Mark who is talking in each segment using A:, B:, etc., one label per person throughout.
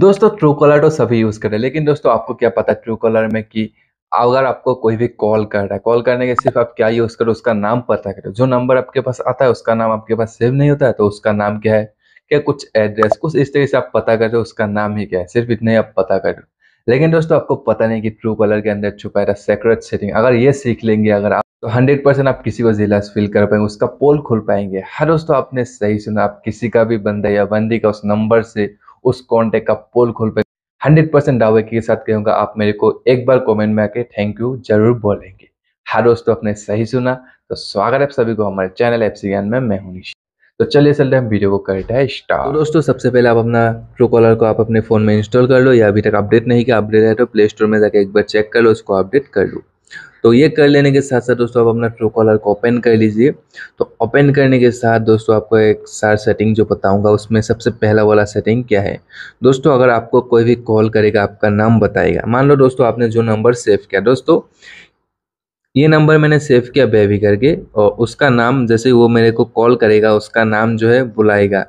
A: दोस्तों true collar तो सभी यूज़ हैं लेकिन दोस्तों आपको क्या पता ट्रू कॉलर में कि अगर आपको कोई भी कॉल कर रहा है कॉल करने के सिर्फ आप क्या यूज़ करो उसका नाम पता करो जो नंबर आपके पास आता है उसका नाम आपके पास सेव नहीं होता है तो उसका नाम क्या है क्या कुछ एड्रेस कुछ इस तरीके से आप पता कर रहे हो उसका नाम ही क्या है सिर्फ इतना ही आप पता कर रहे हो लेकिन दोस्तों आपको पता नहीं कि ट्रू कॉलर के अंदर छुपा रहा सेक्रेट सेटिंग अगर ये सीख लेंगे अगर आप तो हंड्रेड परसेंट आप किसी को जिला फिल कर पाएंगे उसका पोल खुल पाएंगे हर हाँ दोस्तों आपने सही सुना आप किसी का भी बंदा या बंदी का उस नंबर से उस कॉन्टेक्ट का पोल खोल पे हंड्रेड परसेंट दावे के साथ कहूंगा आप मेरे को एक बार कमेंट में आके थैंक यू जरूर बोलेंगे हाँ दोस्तों आपने सही सुना तो स्वागत है सभी को हमारे चैनल एफ सी में मैं हूं तो चलिए चलते हम वीडियो को करते हैं स्टार्ट तो दोस्तों सबसे पहले आप अपना ट्रू कॉलर को आप अपने फ़ोन में इंस्टॉल कर लो या अभी तक अपडेट नहीं किया अपडेट है तो प्ले स्टोर में जाकर एक बार चेक कर लो उसको अपडेट कर लो तो ये कर लेने के साथ साथ दोस्तों आप अपना ट्रू कॉलर को ओपन कर लीजिए तो ओपन करने के साथ दोस्तों आपको एक सार सेटिंग जो बताऊंगा उसमें सबसे पहला वाला सेटिंग क्या है दोस्तों अगर आपको कोई भी कॉल करेगा आपका नाम बताएगा मान लो दोस्तों आपने जो नंबर सेव किया दोस्तों ये नंबर मैंने सेव किया बेबी करके और उसका नाम जैसे वो मेरे को कॉल करेगा उसका नाम जो है बुलाएगा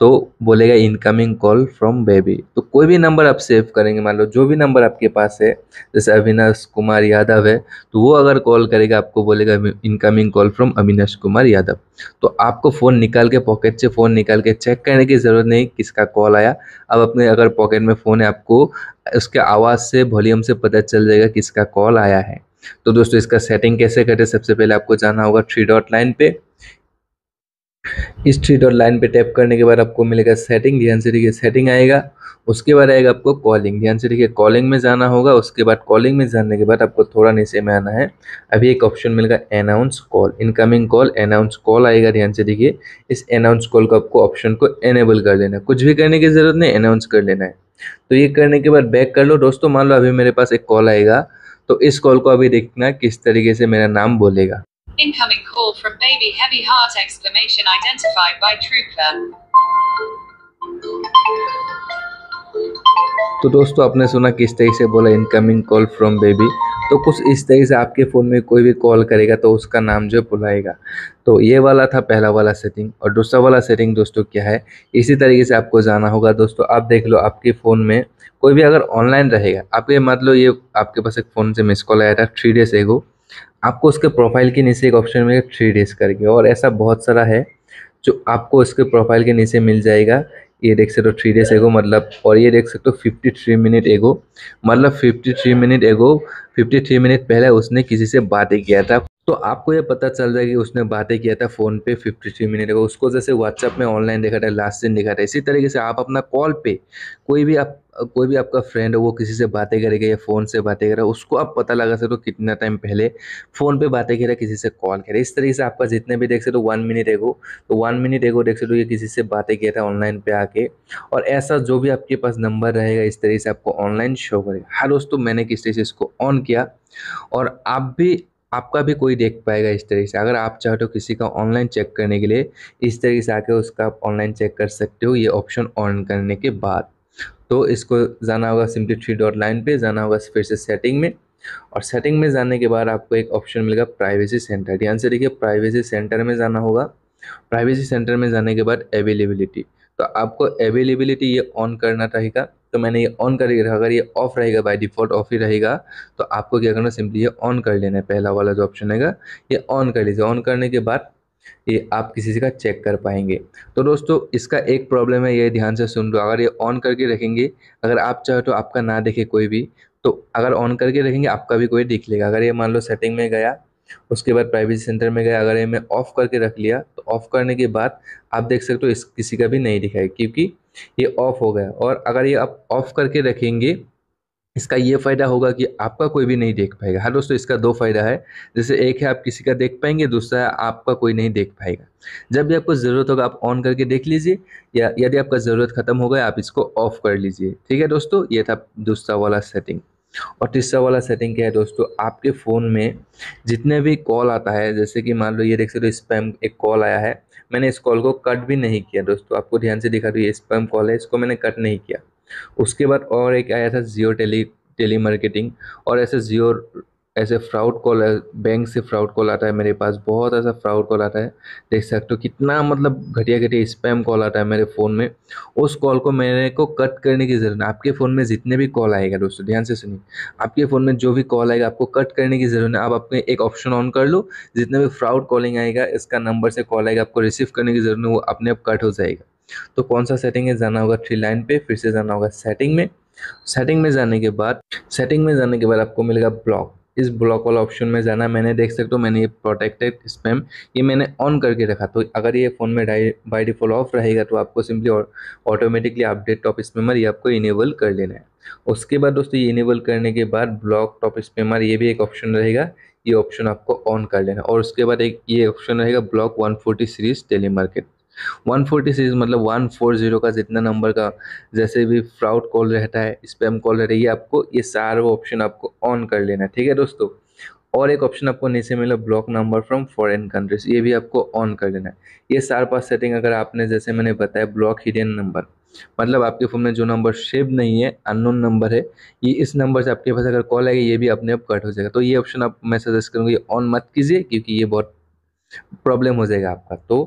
A: तो बोलेगा इनकमिंग कॉल फ्रॉम बेबी तो कोई भी नंबर आप सेव करेंगे मान लो जो भी नंबर आपके पास है जैसे अविनाश कुमार यादव है तो वो अगर कॉल करेगा आपको बोलेगा incoming call from Avinash Kumar Yadav तो आपको फ़ोन निकाल के पॉकेट से फ़ोन निकाल के चेक करने की ज़रूरत नहीं किसका कॉल आया अब अपने अगर पॉकेट में फ़ोन है आपको उसके आवाज़ से वॉल्यूम से पता चल जाएगा किसका कॉल आया है तो दोस्तों इसका सेटिंग कैसे करें सबसे पहले आपको जाना होगा थ्री डॉट लाइन पे स्ट्रीट और लाइन पे टैप करने के बाद आपको मिलेगा सेटिंग ध्यान से देखिए सेटिंग आएगा उसके बाद आएगा आपको कॉलिंग ध्यान से देखिए कॉलिंग में जाना होगा उसके बाद कॉलिंग में जाने के बाद आपको थोड़ा नीचे में आना है अभी एक ऑप्शन मिलेगा announce call incoming call announce call आएगा ध्यान से देखिए इस अनाउंस कॉल को आपको ऑप्शन को एनेबल कर लेना है कुछ भी करने की ज़रूरत नहीं अनाउंस कर लेना है तो ये करने के बाद बैक कर लो दोस्तों मान लो अभी मेरे पास एक कॉल आएगा तो इस कॉल को अभी देखना किस तरीके से मेरा नाम बोलेगा Incoming call from baby heavy heart exclamation identified by trooper. तो दोस्तों आपने सुना किस तरीके से बोला इनकमिंग कॉल फ्रॉम बेबी तो कुछ इस तरीके से आपके फ़ोन में कोई भी कॉल करेगा तो उसका नाम जो बुलाएगा तो ये वाला था पहला वाला सेटिंग और दूसरा वाला सेटिंग दोस्तों क्या है इसी तरीके से आपको जाना होगा दोस्तों आप देख लो आपके फ़ोन में कोई भी अगर ऑनलाइन रहेगा आपके मतलब ये आपके पास एक फ़ोन से मिस कॉल आया था थ्री डेज एगो आपको उसके प्रोफाइल के नीचे एक ऑप्शन मिलेगा थ्री डेज करके और ऐसा बहुत सारा है जो आपको उसके प्रोफाइल के नीचे मिल जाएगा ये देख सकते हो थ्री डेज एगो मतलब और ये देख सकते हो फिफ्टी थ्री मिनट एगो मतलब fifty three minute ago fifty three minute पहले उसने किसी से बातें किया था तो आपको ये पता चल जाएगा कि उसने बातें किया था फ़ोन पे फिफ्टी थ्री मिनट का उसको जैसे व्हाट्सअप में ऑनलाइन देखा था लास्ट दिन देखा था इसी तरीके से आप अपना कॉल पे कोई भी आप कोई भी आपका फ्रेंड हो वो किसी से बातें करेगा या फ़ोन से बातें करेगा उसको आप पता लगा सकते हो तो कितना टाइम पहले फ़ोन पे बातें करेगा किसी से कॉल करे इस तरीके से आपका जितने भी देख सकते हो वन मिनट एगो तो वन मिनट एगो देख सकते हो ये किसी से बातें किया था ऑनलाइन पे आके और ऐसा जो भी आपके पास नंबर रहेगा इस तरीके से आपको ऑनलाइन शो करेगा हर हाँ दोस्तों मैंने किस तरीके से इसको ऑन किया और आप भी आपका भी कोई देख पाएगा इस तरीके से अगर आप चाहो तो किसी का ऑनलाइन चेक करने के लिए इस तरीके से आके उसका आप ऑनलाइन चेक कर सकते हो ये ऑप्शन ऑन करने के बाद तो इसको जाना होगा सिंपली थ्री डॉट लाइन पे जाना होगा फिर से सेटिंग में और सेटिंग में जाने के बाद आपको एक ऑप्शन मिलेगा प्राइवेसी सेंटर ध्यान से देखिए प्राइवेसी सेंटर में जाना होगा प्राइवेसी सेंटर में जाने के बाद अवेलेबिलिटी तो आपको अवेलेबिलिटी ये ऑन करना रहेगा तो मैंने ये ऑन करके रखा अगर ये ऑफ रहेगा बाय डिफ़ॉल्ट ऑफ ही रहेगा तो आपको क्या करना सिंपली ये ऑन कर लेना है पहला वाला जो ऑप्शन है ये ऑन कर लीजिए ऑन करने के बाद ये आप किसी का चेक कर पाएंगे तो दोस्तों इसका एक प्रॉब्लम है ये ध्यान से सुन लो अगर ये ऑन करके रखेंगे अगर आप चाहो तो आपका ना देखे कोई भी तो अगर ऑन करके रखेंगे आपका भी कोई दिख लेगा अगर ये मान लो सेटिंग में गया उसके बाद प्राइवेसी सेंटर में गया अगर ये मैं ऑफ़ करके रख लिया तो ऑफ़ करने के बाद आप देख सकते हो इस किसी का भी नहीं दिखाएगा क्योंकि ये ऑफ हो गया और अगर ये आप ऑफ करके रखेंगे इसका ये फ़ायदा होगा कि आपका कोई भी नहीं देख पाएगा हाँ दोस्तों इसका दो फायदा है जैसे एक है आप किसी का देख पाएंगे दूसरा है आपका कोई नहीं देख पाएगा जब भी आपको ज़रूरत होगा आप ऑन करके देख लीजिए या यदि आपका ज़रूरत ख़त्म हो गया आप इसको ऑफ़ कर लीजिए ठीक है दोस्तों ये था दूसरा वाला सेटिंग और तीसरा वाला सेटिंग क्या है दोस्तों आपके फ़ोन में जितने भी कॉल आता है जैसे कि मान लो ये देख सकते हो स्पैम एक कॉल आया है मैंने इस कॉल को कट भी नहीं किया दोस्तों आपको ध्यान से दिखा दूँ ये स्पैम कॉल है इसको मैंने कट नहीं किया उसके बाद और एक आया था जियो टेली टेली मार्केटिंग और ऐसे जियो ऐसे फ्रॉड कॉल बैंक से फ्रॉड कॉल आता है मेरे पास बहुत ऐसा फ्रॉड कॉल आता है देख सकते हो कितना मतलब घटिया घटिया स्पैम कॉल आता है मेरे फ़ोन में उस कॉल को मेरे को कट करने की ज़रूरत है आपके फ़ोन में जितने भी कॉल आएगा दोस्तों ध्यान से सुनिए आपके फ़ोन में जो भी कॉल आएगा आपको कट करने की ज़रूरत है आप अपने एक ऑप्शन ऑन कर लो जितने भी फ्रॉड कॉलिंग आएगा इसका नंबर से कॉल आएगा आपको रिसीव करने की ज़रूरत है वो अपने आप कट हो जाएगा तो कौन सा सेटिंग है जाना होगा थ्री लाइन पर फिर से जाना होगा सेटिंग में सेटिंग में जाने के बाद सेटिंग में जाने के बाद आपको मिलेगा ब्लॉक इस ब्लॉक वाला ऑप्शन में जाना मैंने देख सकते हो मैंने ये प्रोटेक्टेड स्पैम ये मैंने ऑन करके रखा तो अगर ये फ़ोन में बाई डिफ़ॉल्ट ऑफ रहेगा तो आपको simply automatically update top spammer ये आपको इनेबल कर लेना है उसके बाद दोस्तों ये इनेबल करने के बाद ब्लॉक टॉप स्पेमर ये भी एक ऑप्शन रहेगा ये ऑप्शन आपको ऑन कर लेना और उसके बाद एक ये ऑप्शन रहेगा block 140 series telemarket one forty six मतलब वन फोर जीरो का जितना नंबर का जैसे भी फ्राउड कॉल रहता है स्पैम कॉल रहता है ये आपको ये सारा ऑप्शन आपको ऑन कर लेना है ठीक है दोस्तों और एक ऑप्शन आपको नीचे मिला block number from foreign countries ये भी आपको ऑन कर लेना है ये सार पास सेटिंग अगर आपने जैसे मैंने बताया ब्लॉक हिडन नंबर मतलब आपके फ़ोन में जो नंबर सेव नहीं है अननोन नंबर है ये इस नंबर से आपके पास अगर कॉल आएगी ये भी अपने आप कट हो जाएगा तो ये ऑप्शन आप मैं सजेस्ट करूँगा ये ऑन मत कीजिए क्योंकि ये बहुत प्रॉब्लम हो जाएगा आपका तो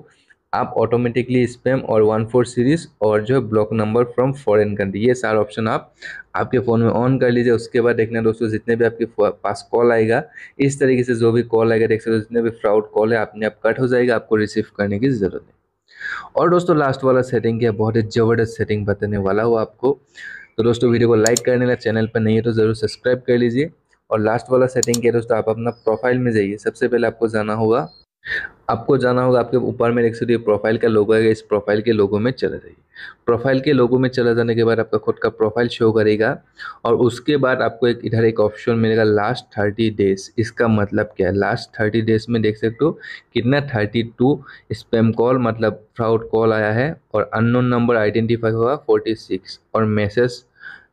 A: आप ऑटोमेटिकली स्पैम और वन फोर सीरीज़ और जो है block number from foreign country ये सारा ऑप्शन आप आपके फ़ोन में ऑन कर लीजिए उसके बाद देखना दोस्तों जितने भी आपके पास कॉल आएगा इस तरीके से जो भी कॉल आएगा देख सकते हो जितने भी फ्रॉड कॉल है अपने आप कट हो जाएगा आपको रिसीव करने की ज़रूरत है और दोस्तों लास्ट वाला सेटिंग क्या बहुत ही ज़बरदस्त सेटिंग बताने वाला हो आपको तो दोस्तों वीडियो को लाइक करने लगा चैनल पर नहीं है तो ज़रूर सब्सक्राइब कर लीजिए और लास्ट वाला सेटिंग के दोस्तों आप अपना प्रोफाइल में जाइए सबसे पहले आपको जाना होगा आपको जाना होगा आपके ऊपर में देख सकते प्रोफाइल का लोगो है इस प्रोफाइल के लोगो में चला जाइए प्रोफाइल के लोगो में चला जाने के बाद आपका खुद का प्रोफाइल शो करेगा और उसके बाद आपको एक इधर एक ऑप्शन मिलेगा लास्ट थर्टी डेज इसका मतलब क्या है लास्ट थर्टी डेज में देख सकते हो कितना थर्टी टू स्पैम कॉल मतलब फ्रॉड कॉल आया है और अननोन नंबर आइडेंटिफाई हुआ फोर्टी सिक्स और मैसेज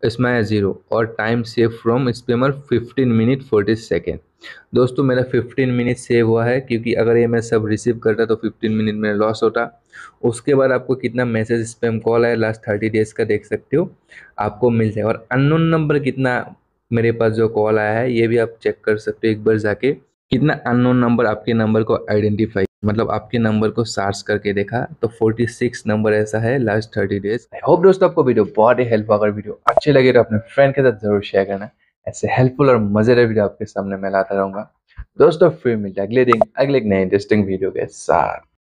A: इसमें ज़ीरो और time save from spammer fifteen minute forty second दोस्तों मेरा फिफ्टीन मिनट सेव हुआ है क्योंकि अगर ये मैं सब रिसीव करता तो फिफ्टीन मिनट मेरा लॉस होता उसके बाद आपको कितना मैसेज स्पेम कॉल आया लास्ट थर्टी डेज़ का देख सकते हो आपको मिल जाए और अननोन नंबर कितना मेरे पास जो कॉल आया है ये भी आप चेक कर सकते हो एक बार जाके कितना अननोन नंबर आपके नंबर को आइडेंटिफाई मतलब आपके नंबर को सार्च करके देखा तो 46 नंबर ऐसा है लास्ट 30 डेज आई होप दोस्तों आपको वीडियो बहुत ही हेल्प अगर वीडियो अच्छे लगे तो अपने फ्रेंड के साथ जरूर शेयर करना ऐसे हेल्पफुल और मजेदार वीडियो आपके सामने मैं लाता रहूंगा दोस्तों फिर मिलते अगले दिन अगले एक नए इंटरेस्टिंग वीडियो के साथ